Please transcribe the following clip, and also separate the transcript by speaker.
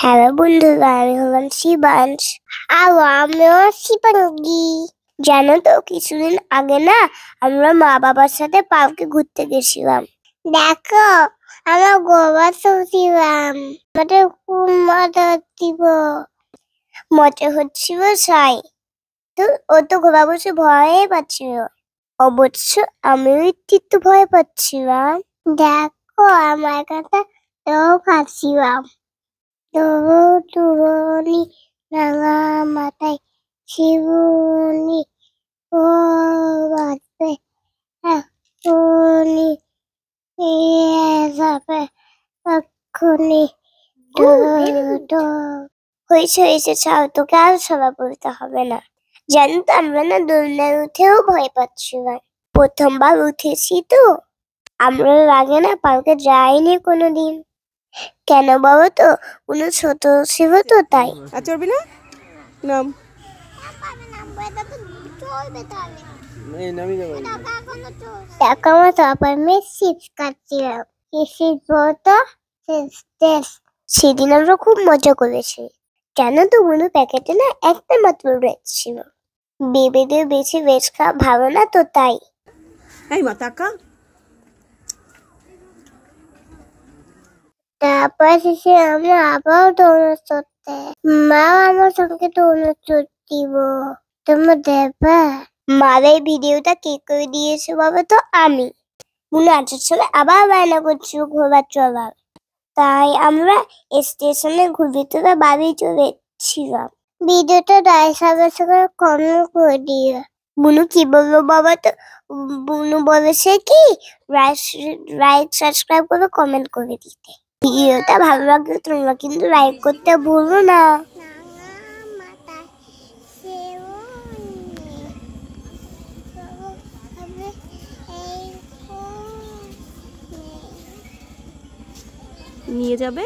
Speaker 1: hello বন্ধুরা আমি হলাম শিবাংশ আর আমিও শিবাঙ্গি জানো তো কিছুদিন আগে না আমরা মা বাবার সাথে পার্কে ঘুরতে গেছিলাম দেখো আমরা গোয়া চলছিলাম আমাদের খুব মজা হচ্ছিল মজা হচ্ছিল সাই তো ও তো গোবা বসে ভয়ে পাচ্ছিল অবশ্য আমিও একটু ভয় পাচ্ছিলাম দেখো আমার কাছে তো ফাঁসিলাম তবু তুবনি রাঙা মাথায় শিবনি ও বাজবে এখনি যাবে এখনি হয়েছে হয়েছে ছাও তোকে আর সভা বলতে হবে না জানো তো আমরা না দোলনায় উঠেও ভয় পাচ্ছি পাচ্ছিলাম প্রথমবার উঠেছি তো আমরা লাগে না পার্কে যাইনি কোনো দিন কেন বাবা তো উনি ছোট ছিল তো তাই আর না নাম সেদিন আমরা খুব মজা করেছি কেন তো উনি প্যাকেটে না একটা মাত্র ব্রেড ছিল বেবিদের বেশি বেশ খাওয়া ভালো না তো তাই তারপর শেষে আমরা আবার দৌড় চড়তে মা আমার সঙ্গে দৌড় দিব তোমার দেবা মার এই ভিডিওটা কে করে দিয়েছে বাবা তো আমি মনে আসার সময় আবার বায়না করছিল ঘোরার চলার তাই আমরা স্টেশনে ঘুরে তোরা বাড়ি চলেছিলাম ভিডিওটা দয়া সঙ্গে কমেন্ট করে দিয়ে বুনু কি বলবো বাবা তো বুনু বলেছে কি লাইক সাবস্ক্রাইব করে কমেন্ট করে দিতে ভিডিওটা ভালো লাগলে তোমরা কিন্তু লাইক করতে ভুলো না নিয়ে যাবে